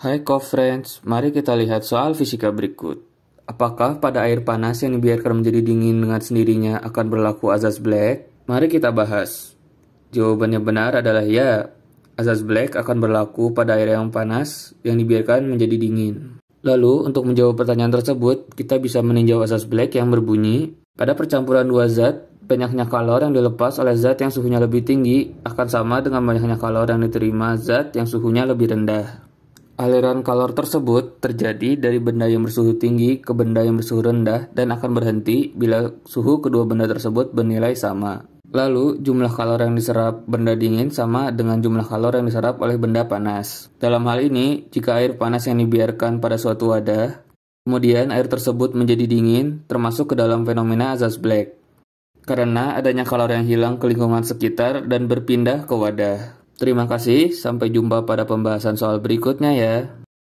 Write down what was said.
Hai co-friends, mari kita lihat soal fisika berikut. Apakah pada air panas yang dibiarkan menjadi dingin dengan sendirinya akan berlaku azas black? Mari kita bahas. Jawabannya benar adalah ya. Azas black akan berlaku pada air yang panas yang dibiarkan menjadi dingin. Lalu, untuk menjawab pertanyaan tersebut, kita bisa meninjau azas black yang berbunyi, pada percampuran dua zat, banyaknya kalor yang dilepas oleh zat yang suhunya lebih tinggi akan sama dengan banyaknya kalor yang diterima zat yang suhunya lebih rendah. Aliran kalor tersebut terjadi dari benda yang bersuhu tinggi ke benda yang bersuhu rendah dan akan berhenti bila suhu kedua benda tersebut bernilai sama. Lalu, jumlah kalor yang diserap benda dingin sama dengan jumlah kalor yang diserap oleh benda panas. Dalam hal ini, jika air panas yang dibiarkan pada suatu wadah, kemudian air tersebut menjadi dingin, termasuk ke dalam fenomena azas black. Karena adanya kalor yang hilang ke lingkungan sekitar dan berpindah ke wadah. Terima kasih, sampai jumpa pada pembahasan soal berikutnya ya.